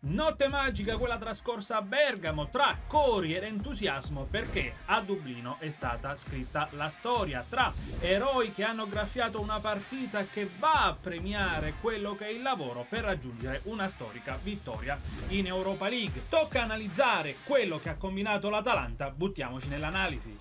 Notte magica quella trascorsa a Bergamo tra cori ed entusiasmo perché a Dublino è stata scritta la storia tra eroi che hanno graffiato una partita che va a premiare quello che è il lavoro per raggiungere una storica vittoria in Europa League. Tocca analizzare quello che ha combinato l'Atalanta, buttiamoci nell'analisi.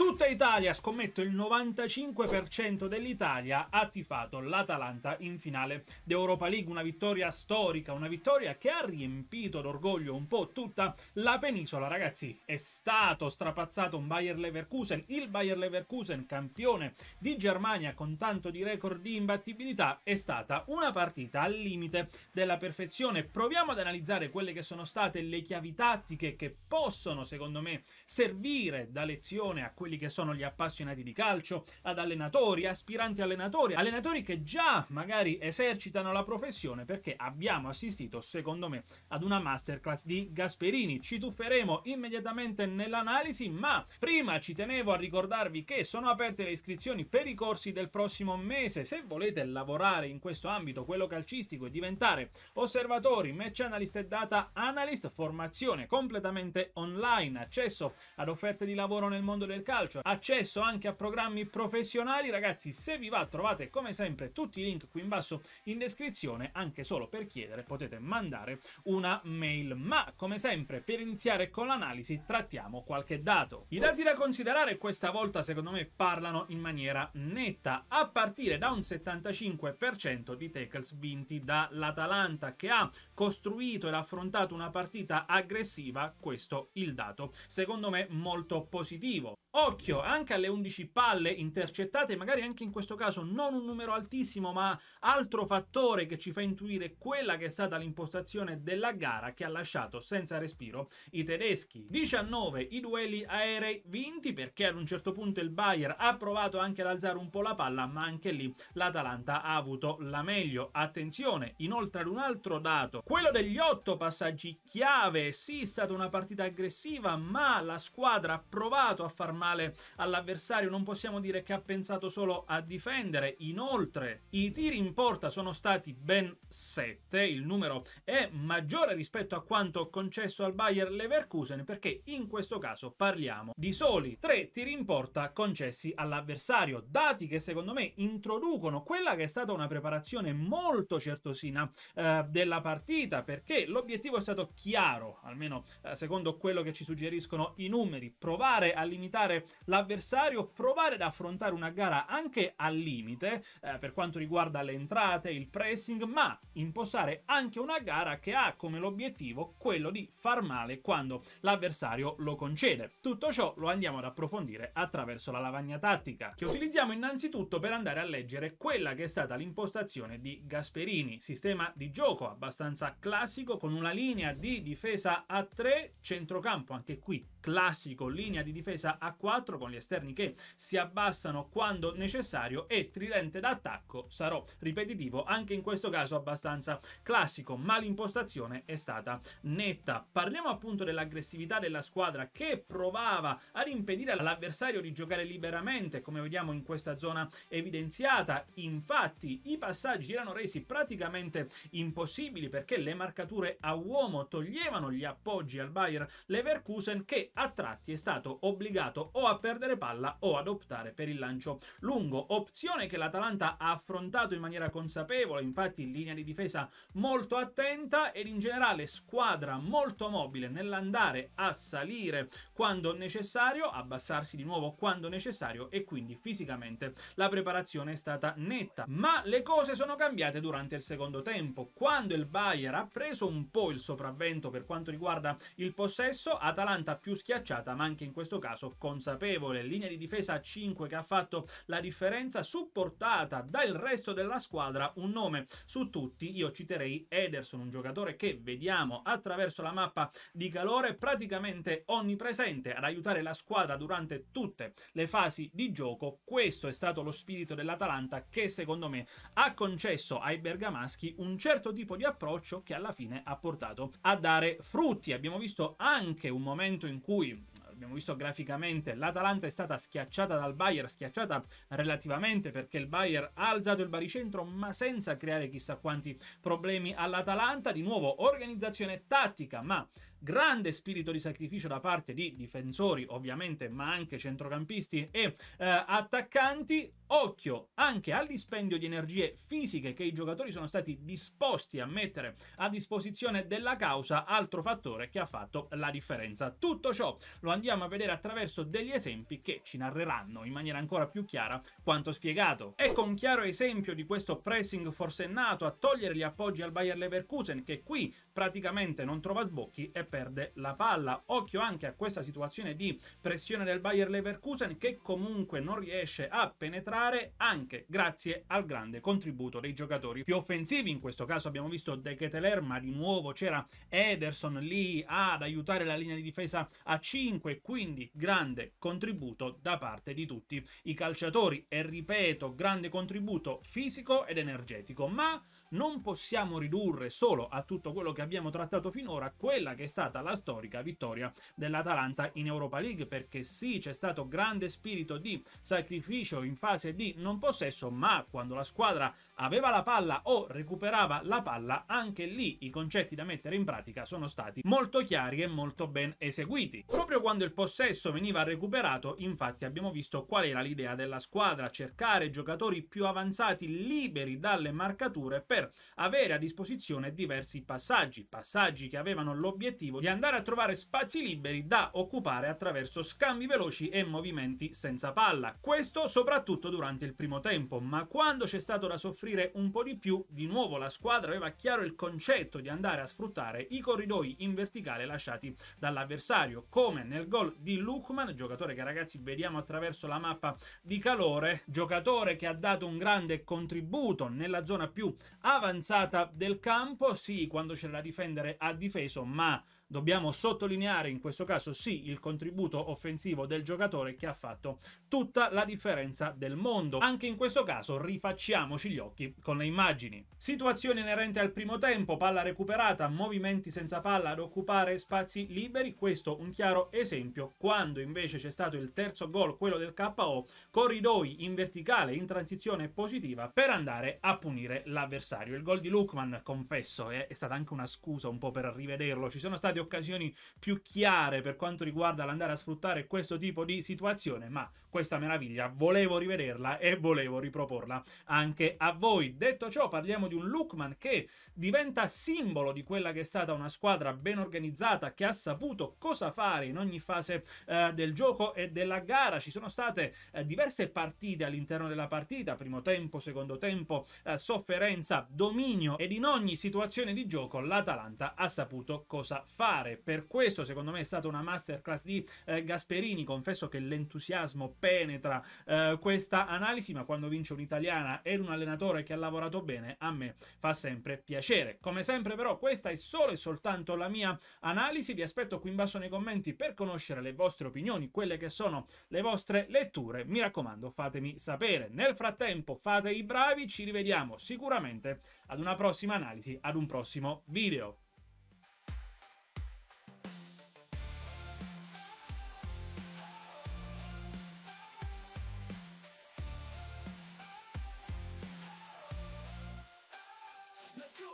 Tutta Italia, scommetto il 95% dell'Italia ha tifato l'Atalanta in finale d'Europa League, una vittoria storica, una vittoria che ha riempito d'orgoglio un po' tutta la penisola, ragazzi. È stato strapazzato un Bayer Leverkusen, il Bayer Leverkusen campione di Germania con tanto di record di imbattibilità, è stata una partita al limite della perfezione. Proviamo ad analizzare quelle che sono state le chiavi tattiche che possono, secondo me, servire da lezione a quelli quelli che sono gli appassionati di calcio, ad allenatori, aspiranti allenatori, allenatori che già magari esercitano la professione perché abbiamo assistito, secondo me, ad una masterclass di Gasperini. Ci tufferemo immediatamente nell'analisi, ma prima ci tenevo a ricordarvi che sono aperte le iscrizioni per i corsi del prossimo mese. Se volete lavorare in questo ambito, quello calcistico, e diventare osservatori, match analyst e data analyst, formazione completamente online, accesso ad offerte di lavoro nel mondo del calcio, calcio, accesso anche a programmi professionali. Ragazzi, se vi va trovate come sempre tutti i link qui in basso in descrizione, anche solo per chiedere potete mandare una mail. Ma come sempre, per iniziare con l'analisi trattiamo qualche dato. I dati da considerare questa volta secondo me parlano in maniera netta, a partire da un 75% di tackles vinti dall'Atalanta che ha costruito ed affrontato una partita aggressiva, questo il dato secondo me molto positivo. Occhio anche alle 11 palle intercettate, magari anche in questo caso non un numero altissimo, ma altro fattore che ci fa intuire quella che è stata l'impostazione della gara che ha lasciato senza respiro i tedeschi. 19 i duelli aerei vinti perché ad un certo punto il Bayer ha provato anche ad alzare un po' la palla, ma anche lì l'Atalanta ha avuto la meglio. Attenzione, inoltre ad un altro dato, quello degli 8 passaggi chiave. Sì, è stata una partita aggressiva, ma la squadra ha provato a far male all'avversario, non possiamo dire che ha pensato solo a difendere. Inoltre, i tiri in porta sono stati ben 7, il numero è maggiore rispetto a quanto concesso al Bayer Leverkusen perché in questo caso parliamo di soli 3 tiri in porta concessi all'avversario, dati che secondo me introducono quella che è stata una preparazione molto certosina eh, della partita perché l'obiettivo è stato chiaro, almeno eh, secondo quello che ci suggeriscono i numeri, provare a limitare aspettare l'avversario, provare ad affrontare una gara anche al limite eh, per quanto riguarda le entrate, il pressing, ma impostare anche una gara che ha come l'obiettivo quello di far male quando l'avversario lo concede. Tutto ciò lo andiamo ad approfondire attraverso la lavagna tattica, che utilizziamo innanzitutto per andare a leggere quella che è stata l'impostazione di Gasperini, sistema di gioco abbastanza classico con una linea di difesa a 3, centrocampo anche qui classico, linea di difesa a 4 con gli esterni che si abbassano quando necessario e tridente d'attacco sarò ripetitivo anche in questo caso abbastanza classico ma l'impostazione è stata netta parliamo appunto dell'aggressività della squadra che provava ad impedire all'avversario di giocare liberamente come vediamo in questa zona evidenziata infatti i passaggi erano resi praticamente impossibili perché le marcature a uomo toglievano gli appoggi al Bayer Leverkusen che a tratti è stato obbligato o a perdere palla o ad optare per il lancio lungo, opzione che l'Atalanta ha affrontato in maniera consapevole, infatti in linea di difesa molto attenta ed in generale squadra molto mobile nell'andare a salire quando necessario, abbassarsi di nuovo quando necessario e quindi fisicamente la preparazione è stata netta. Ma le cose sono cambiate durante il secondo tempo, quando il Bayer ha preso un po' il sopravvento per quanto riguarda il possesso, Atalanta più schiacciata ma anche in questo caso con consapevole linea di difesa a 5 che ha fatto la differenza, supportata dal resto della squadra. Un nome su tutti, io citerei Ederson, un giocatore che vediamo attraverso la mappa di calore praticamente onnipresente ad aiutare la squadra durante tutte le fasi di gioco. Questo è stato lo spirito dell'Atalanta che secondo me ha concesso ai bergamaschi un certo tipo di approccio che alla fine ha portato a dare frutti. Abbiamo visto anche un momento in cui abbiamo visto graficamente, l'Atalanta è stata schiacciata dal Bayern, schiacciata relativamente perché il Bayern ha alzato il baricentro ma senza creare chissà quanti problemi all'Atalanta, di nuovo organizzazione tattica, ma grande spirito di sacrificio da parte di difensori, ovviamente, ma anche centrocampisti e eh, attaccanti. Occhio anche al dispendio di energie fisiche che i giocatori sono stati disposti a mettere a disposizione della causa, altro fattore che ha fatto la differenza. Tutto ciò lo andiamo a vedere attraverso degli esempi che ci narreranno in maniera ancora più chiara quanto spiegato. Ecco un chiaro esempio di questo pressing forsennato a togliere gli appoggi al Bayer Leverkusen che qui praticamente non trova sbocchi e perde la palla. Occhio anche a questa situazione di pressione del Bayer Leverkusen che comunque non riesce a penetrare anche grazie al grande contributo dei giocatori più offensivi. In questo caso abbiamo visto De Keteler, ma di nuovo c'era Ederson lì ad aiutare la linea di difesa a 5, quindi grande contributo da parte di tutti i calciatori e ripeto, grande contributo fisico ed energetico, ma non possiamo ridurre solo a tutto quello che abbiamo trattato finora quella che è stata la storica vittoria dell'Atalanta in Europa League, perché sì, c'è stato grande spirito di sacrificio in fase di non possesso, ma quando la squadra aveva la palla o recuperava la palla, anche lì i concetti da mettere in pratica sono stati molto chiari e molto ben eseguiti. Proprio quando il possesso veniva recuperato, infatti, abbiamo visto qual era l'idea della squadra, cercare giocatori più avanzati liberi dalle marcature per per avere a disposizione diversi passaggi, passaggi che avevano l'obiettivo di andare a trovare spazi liberi da occupare attraverso scambi veloci e movimenti senza palla. Questo soprattutto durante il primo tempo, ma quando c'è stato da soffrire un po' di più, di nuovo la squadra aveva chiaro il concetto di andare a sfruttare i corridoi in verticale lasciati dall'avversario, come nel gol di Lukman, giocatore che ragazzi vediamo attraverso la mappa di calore, giocatore che ha dato un grande contributo nella zona più alta avanzata del campo, sì, quando c'è la difendere ha difeso, ma dobbiamo sottolineare in questo caso sì il contributo offensivo del giocatore che ha fatto tutta la differenza del mondo. Anche in questo caso rifacciamoci gli occhi con le immagini. Situazione inerente al primo tempo, palla recuperata, movimenti senza palla ad occupare spazi liberi, questo un chiaro esempio quando invece c'è stato il terzo gol, quello del KO, corridoi in verticale, in transizione positiva per andare a punire l'avversario. Il gol di Lukman, confesso, è stata anche una scusa un po' per rivederlo. Ci sono stati di occasioni più chiare per quanto riguarda l'andare a sfruttare questo tipo di situazione, ma questa meraviglia volevo rivederla e volevo riproporla anche a voi. Detto ciò, parliamo di un Lookman che diventa simbolo di quella che è stata una squadra ben organizzata che ha saputo cosa fare in ogni fase eh, del gioco e della gara. Ci sono state eh, diverse partite all'interno della partita, primo tempo, secondo tempo, eh, sofferenza, dominio ed in ogni situazione di gioco l'Atalanta ha saputo cosa fare fare. Per questo, secondo me, è stata una masterclass di eh, Gasperini. Confesso che l'entusiasmo penetra eh, questa analisi, ma quando vince un'italiana ed un allenatore che ha lavorato bene, a me fa sempre piacere. Come sempre, però, questa è solo e soltanto la mia analisi. Vi aspetto qui in basso nei commenti per conoscere le vostre opinioni, quelle che sono le vostre letture. Mi raccomando, fatemi sapere. Nel frattempo, fate i bravi, ci rivediamo sicuramente ad una prossima analisi, ad un prossimo video.